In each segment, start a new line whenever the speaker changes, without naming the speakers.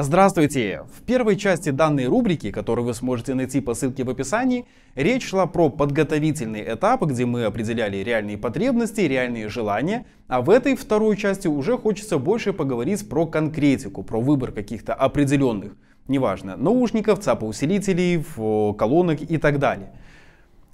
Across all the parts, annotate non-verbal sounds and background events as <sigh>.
Здравствуйте! В первой части данной рубрики, которую вы сможете найти по ссылке в описании, речь шла про подготовительный этап, где мы определяли реальные потребности, реальные желания, а в этой второй части уже хочется больше поговорить про конкретику, про выбор каких-то определенных, неважно, наушников, цапоусилителей, колонок и так далее.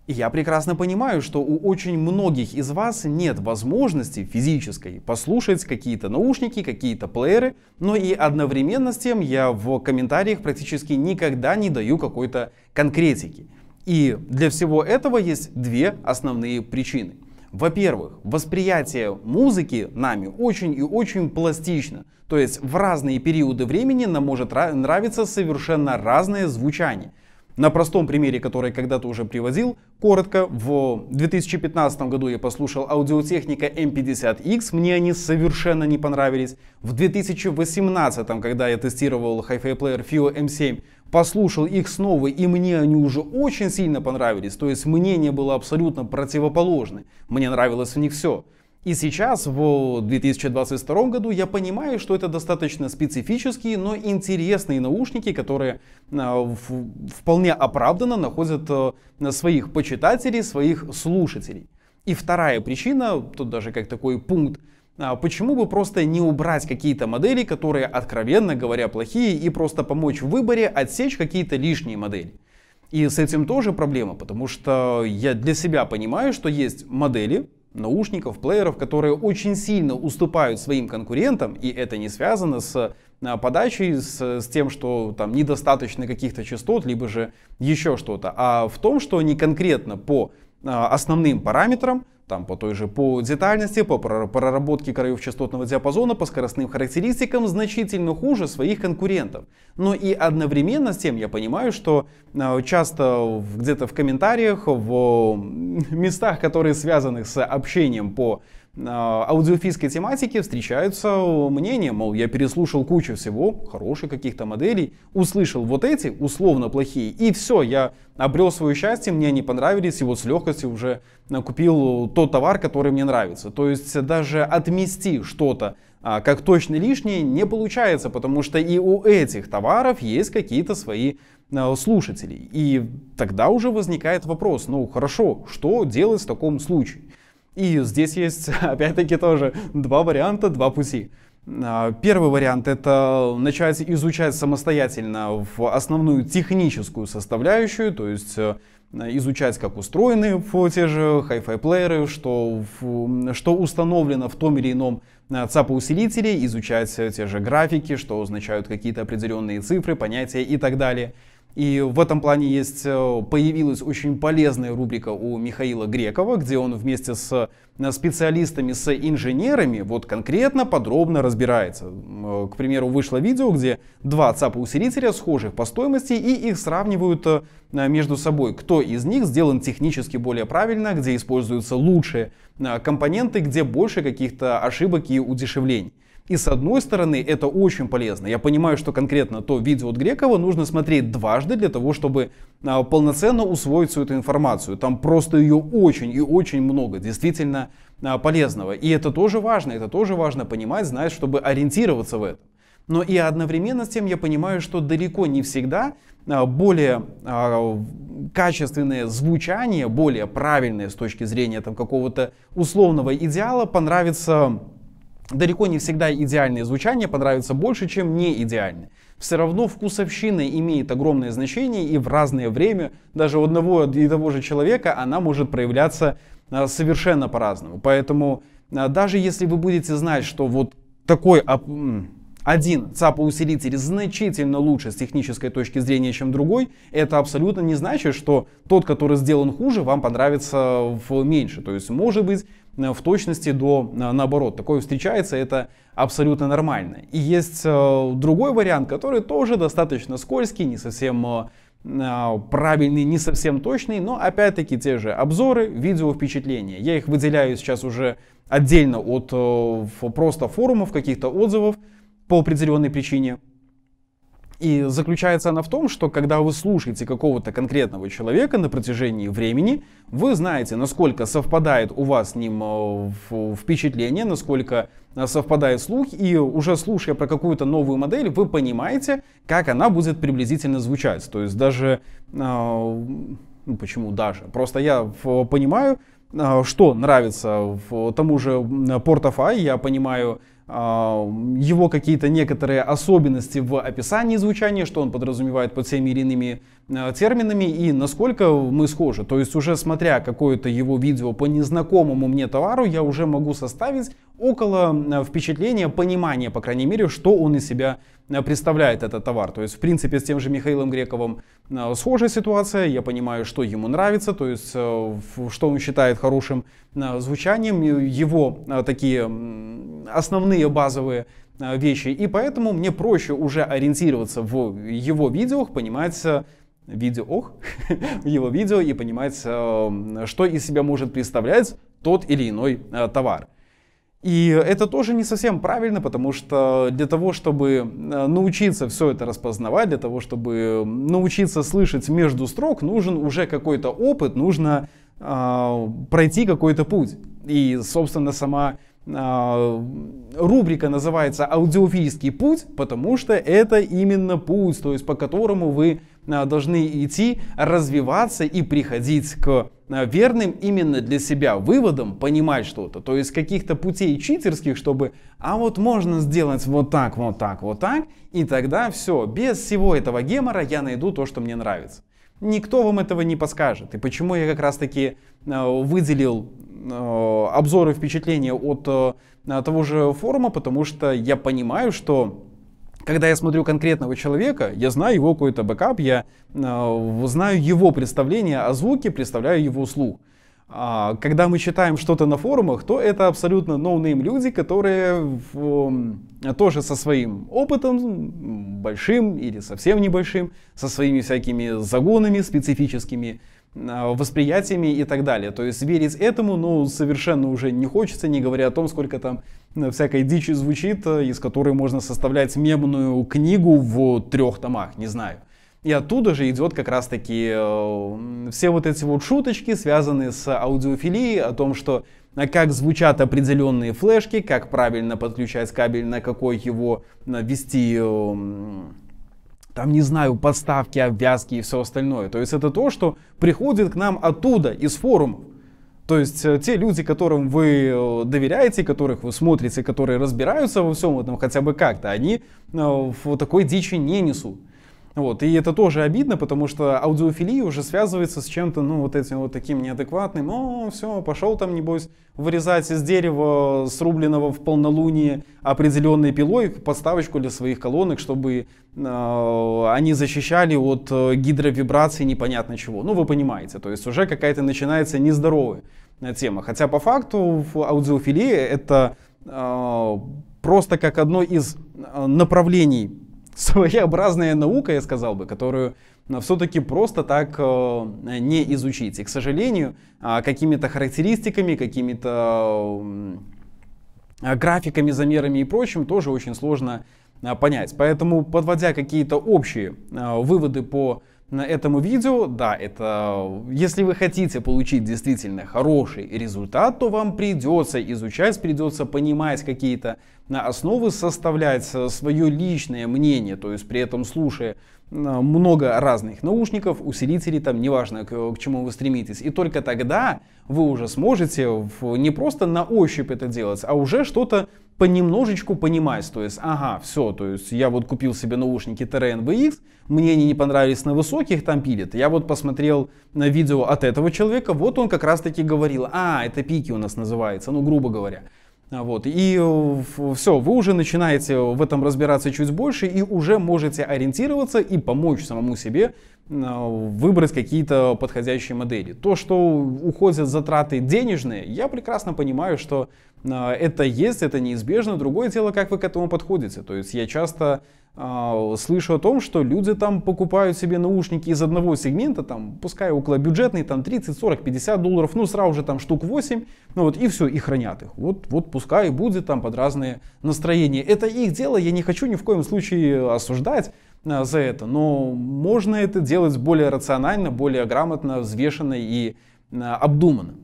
И я прекрасно понимаю, что у очень многих из вас нет возможности физической послушать какие-то наушники, какие-то плееры, но и одновременно с тем я в комментариях практически никогда не даю какой-то конкретики. И для всего этого есть две основные причины. Во-первых, восприятие музыки нами очень и очень пластично. То есть в разные периоды времени нам может нравиться совершенно разное звучание. На простом примере, который когда-то уже привозил, коротко, в 2015 году я послушал аудиотехника M50X, мне они совершенно не понравились. В 2018, когда я тестировал Hi-Fi Player FIO M7, послушал их снова, и мне они уже очень сильно понравились, то есть мнение было абсолютно противоположное. Мне нравилось в них все. И сейчас, в 2022 году, я понимаю, что это достаточно специфические, но интересные наушники, которые а, вполне оправданно находят э, своих почитателей, своих слушателей. И вторая причина, тут даже как такой пункт, а, почему бы просто не убрать какие-то модели, которые, откровенно говоря, плохие, и просто помочь в выборе отсечь какие-то лишние модели. И с этим тоже проблема, потому что я для себя понимаю, что есть модели, наушников, плееров, которые очень сильно уступают своим конкурентам, и это не связано с а, подачей, с, с тем, что там недостаточно каких-то частот, либо же еще что-то, а в том, что они конкретно по а, основным параметрам там по той же по детальности, по проработке краев частотного диапазона, по скоростным характеристикам значительно хуже своих конкурентов. Но и одновременно с тем я понимаю, что э, часто где-то в комментариях, в <laughs> местах, которые связаны с общением по а, аудиофильской тематике встречаются мнения, мол, я переслушал кучу всего, хороших каких-то моделей, услышал вот эти, условно плохие, и все, я обрел свое счастье, мне они понравились, и вот с легкостью уже купил тот товар, который мне нравится. То есть даже отмести что-то а, как точно лишнее не получается, потому что и у этих товаров есть какие-то свои а, слушатели. И тогда уже возникает вопрос, ну хорошо, что делать в таком случае? И здесь есть, <laughs> опять-таки, тоже два варианта, два пути. А, первый вариант – это начать изучать самостоятельно в основную техническую составляющую, то есть э, изучать, как устроены те же hi-fi плееры, что, что установлено в том или ином э, ЦАПа-усилителе, изучать э, те же графики, что означают какие-то определенные цифры, понятия и так далее – и в этом плане есть, э, появилась очень полезная рубрика у Михаила Грекова, где он вместе с э, специалистами, с инженерами вот конкретно, подробно разбирается. Э, к примеру, вышло видео, где два ЦАПа-усилителя схожих по стоимости, и их сравнивают между собой, кто из них сделан технически более правильно, где используются лучшие компоненты, где больше каких-то ошибок и удешевлений. И с одной стороны, это очень полезно. Я понимаю, что конкретно то видео от Грекова нужно смотреть дважды для того, чтобы а, полноценно усвоить всю эту информацию. Там просто ее очень и очень много, действительно а, полезного. И это тоже важно, это тоже важно понимать, знать, чтобы ориентироваться в этом. Но и одновременно с тем я понимаю, что далеко не всегда а, более качественное звучание, более правильное с точки зрения там, какого-то условного идеала понравится далеко не всегда идеальное звучание понравится больше, чем не идеальное. Все равно вкусовщина имеет огромное значение, и в разное время даже у одного и того же человека она может проявляться а, совершенно по-разному. Поэтому а, даже если вы будете знать, что вот такой один ЦАПа-усилитель значительно лучше с технической точки зрения, чем другой. Это абсолютно не значит, что тот, который сделан хуже, вам понравится в меньше. То есть, может быть, э, в точности до э, наоборот. Такое встречается, это абсолютно нормально. И есть э, другой вариант, который тоже достаточно скользкий, не совсем правильный, не совсем точный, но опять-таки те же обзоры, видео впечатления. Я их выделяю сейчас уже отдельно от просто форумов, каких-то отзывов, по определенной причине. И заключается она в том, что когда вы слушаете какого-то конкретного человека на протяжении времени, вы знаете, насколько совпадает у вас с ним э, впечатление, насколько э, совпадает слух, и уже слушая про какую-то новую модель, вы понимаете, как она будет приблизительно звучать. То есть даже... Э, ну, почему даже? Просто я понимаю, что нравится тому же Port я понимаю, а, его какие-то некоторые особенности в описании звучания, что он подразумевает под всеми или иными а, терминами и насколько мы схожи. То есть уже смотря какое-то его видео по незнакомому мне товару, я уже могу составить около впечатления, понимания, по крайней мере, что он из себя э, представляет этот товар. То есть, в принципе, с тем же Михаилом Грековым э, схожая ситуация. Я понимаю, что ему нравится, то есть, э, что он считает хорошим звучанием, его такие основные базовые вещи. И поэтому мне проще уже ориентироваться в его видео, понимать видео, ох, <laughs> его видео и понимать, что из себя может представлять тот или иной товар. И это тоже не совсем правильно, потому что для того, чтобы э, научиться все это распознавать, для того, чтобы научиться слышать между строк, нужен уже какой-то опыт, нужно э, пройти какой-то путь. И, собственно, сама э, рубрика называется «Аудиофильский путь», потому что это именно путь, то есть по которому вы Э, должны идти, развиваться и приходить к э, верным именно для себя выводом понимать что-то, то есть каких-то путей читерских, чтобы, а вот можно сделать вот так, вот так, вот так, и тогда все, без всего этого гемора я найду то, что мне нравится. Никто вам этого не подскажет. И почему я как раз таки э, выделил обзоры впечатления от того же форума, потому что я понимаю, что когда я смотрю конкретного человека, я знаю его какой-то бэкап, я э, знаю его представление о звуке, представляю его слух. А, когда мы читаем что-то на форумах, то это абсолютно ноунейм люди, которые в, тоже со своим опытом, большим или совсем небольшим, со своими всякими загонами специфическими, а, восприятиями и так далее. То есть верить этому, ну, совершенно уже не хочется, не говоря о том, сколько там э, всякой дичи звучит, э, из которой можно составлять мемную книгу в трех томах, не знаю. И оттуда же идет как раз-таки э, все вот эти вот шуточки, связанные с аудиофилией, о том, что как звучат определенные флешки, как правильно подключать кабель, на какой его вести там, не знаю, подставки, обвязки и все остальное. То есть это то, что приходит к нам оттуда, из форумов. То есть э, те люди, которым вы э, доверяете, которых вы смотрите, которые разбираются во всем этом хотя бы как-то, они э, в такой дичи не несут. Вот. И это тоже обидно, потому что аудиофилия уже связывается с чем-то, ну, вот этим вот таким неадекватным. О, все, пошел там, небось, вырезать из дерева, срубленного в полнолуние определенной пилой, подставочку для своих колонок, чтобы э, они защищали от э, гидровибраций непонятно чего. Ну, вы понимаете, то есть уже какая-то начинается нездоровая тема. Хотя по факту аудиофилии это э, просто как одно из э, направлений своеобразная наука, я сказал бы, которую э, все-таки просто так э, не изучить. И, к сожалению, э, какими-то характеристиками, какими-то графиками, замерами и прочим тоже очень сложно понять. Поэтому, подводя какие-то общие выводы по этому видео. Да, это если вы хотите получить действительно хороший результат, то вам придется изучать, придется понимать какие-то а, основы, составлять э, свое личное мнение, то есть при этом слушая а, много разных наушников, усилителей, там неважно к, к чему вы стремитесь. И только тогда вы уже сможете в, не просто на ощупь это делать, а уже что-то понемножечку понимать, то есть, ага, все, то есть я вот купил себе наушники TRN VX, мне они не понравились на высоких, там пилит. Я вот посмотрел на видео от этого человека, вот он как раз таки говорил, а, это пики у нас называется, ну, грубо говоря. А вот. И э, все, вы уже начинаете в этом разбираться чуть больше и уже можете ориентироваться и помочь самому себе э, выбрать какие-то подходящие модели. То, что уходят затраты денежные, я прекрасно понимаю, что а, это есть, это неизбежно. Другое дело, как вы к этому подходите. То есть я часто а, слышу о том, что люди там покупают себе наушники из одного сегмента, там, пускай около бюджетный, там 30, 40, 50 долларов, ну сразу же там штук 8, ну вот и все, и хранят их. Вот, вот пускай будет там под разные настроения. Это их дело, я не хочу ни в коем случае осуждать а, за это, но можно это делать более рационально, более грамотно, взвешенно и обдуманно.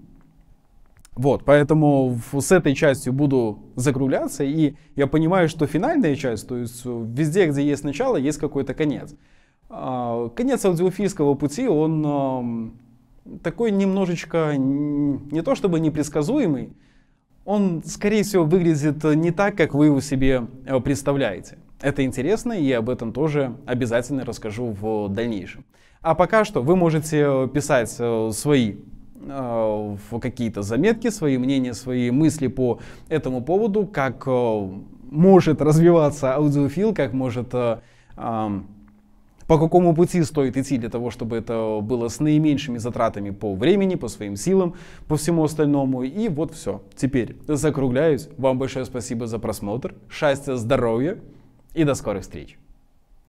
Вот, поэтому с этой частью буду закругляться, и я понимаю, что финальная часть, то есть везде, где есть начало, есть какой-то конец. А, конец аудиофильского пути, он такой немножечко не то чтобы непредсказуемый, он, скорее всего, выглядит не так, как вы его себе э, представляете. Это интересно, и об этом тоже обязательно расскажу в дальнейшем. А пока что вы можете писать э, свои Э, в какие-то заметки, свои мнения, свои мысли по этому поводу, как э, может развиваться аудиофил, как может э, эм, по какому пути стоит идти для того, чтобы это было с наименьшими затратами по времени, по своим силам, по всему остальному. И вот все. Теперь закругляюсь. Вам большое спасибо за просмотр. Счастья, здоровья и до скорых встреч.